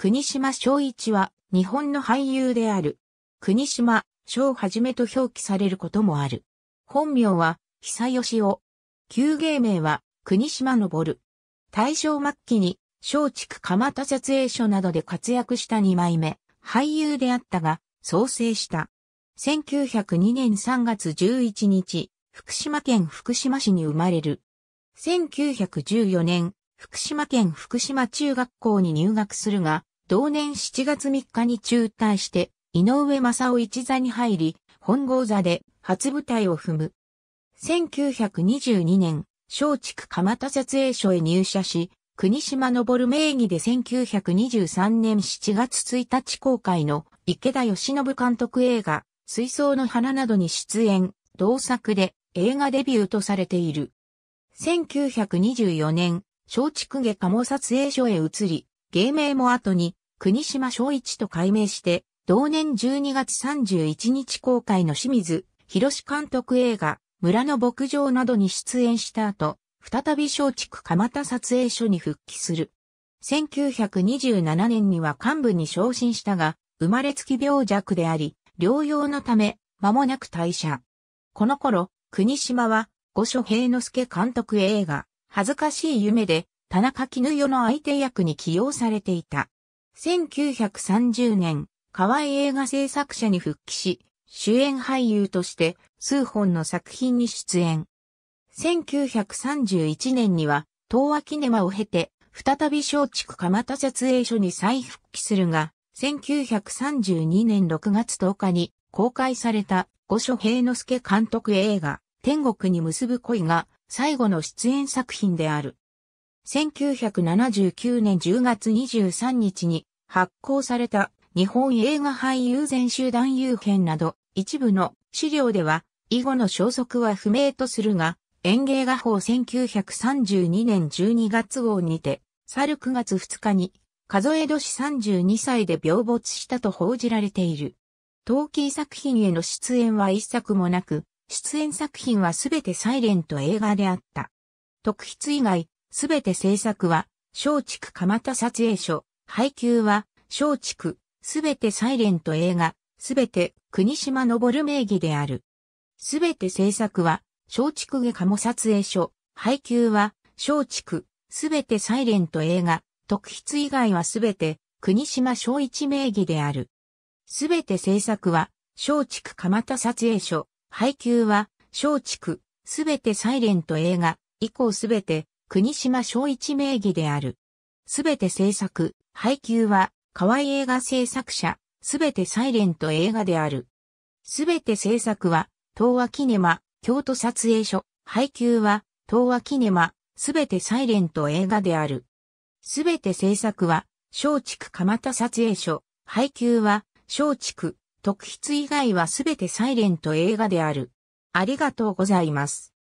国島正一は日本の俳優である。国島正はじめと表記されることもある。本名は久吉夫。旧芸名は国島昇。大正末期に松竹蒲田撮影所などで活躍した二枚目、俳優であったが、創生した。1902年3月11日、福島県福島市に生まれる。1914年、福島県福島中学校に入学するが、同年7月3日に中退して、井上正夫一座に入り、本郷座で初舞台を踏む。1922年、松竹蒲田撮影所へ入社し、国島昇名義で1923年7月1日公開の池田義信監督映画、水槽の花などに出演、同作で映画デビューとされている。1924年、松竹下鴨撮影所へ移り、芸名も後に国島昭一と改名して、同年12月31日公開の清水博監督映画、村の牧場などに出演した後、再び松竹蒲田撮影所に復帰する。1927年には幹部に昇進したが、生まれつき病弱であり、療養のため、間もなく退社。この頃、国島は、五所平之助監督映画、恥ずかしい夢で、田中絹代の相手役に起用されていた。1930年、河合映画制作者に復帰し、主演俳優として数本の作品に出演。1931年には、東亜キネマを経て、再び松竹蒲田撮影所に再復帰するが、1932年6月10日に公開された五所平之助監督映画、天国に結ぶ恋が最後の出演作品である。1979年10月23日に発行された日本映画俳優全集団有編など一部の資料では以後の消息は不明とするが、演芸画法1932年12月号にて、去る9月2日に、数え年32歳で病没したと報じられている。陶器作品への出演は一作もなく、出演作品はすべてサイレント映画であった。特筆以外、すべて制作は、松竹蒲田撮影所、配給は、松竹、すべてサイレント映画、すべて国島昇名義である。すべて制作は、松竹下鴨撮影所、配給は、松竹、すべてサイレント映画、特筆以外はすべて、国島正一名義である。すべて制作は、松竹蒲田撮影所、配給は、松竹、すべてサイレント映画、以降すべて、国島昭一名義である。すべて制作、配給は、河合映画制作者、すべてサイレント映画である。すべて制作は、東和キネマ、京都撮影所、配給は、東和キネマ、すべてサイレント映画である。すべて制作は、松竹蒲田撮影所、配給は、松竹、特筆以外はすべてサイレント映画である。ありがとうございます。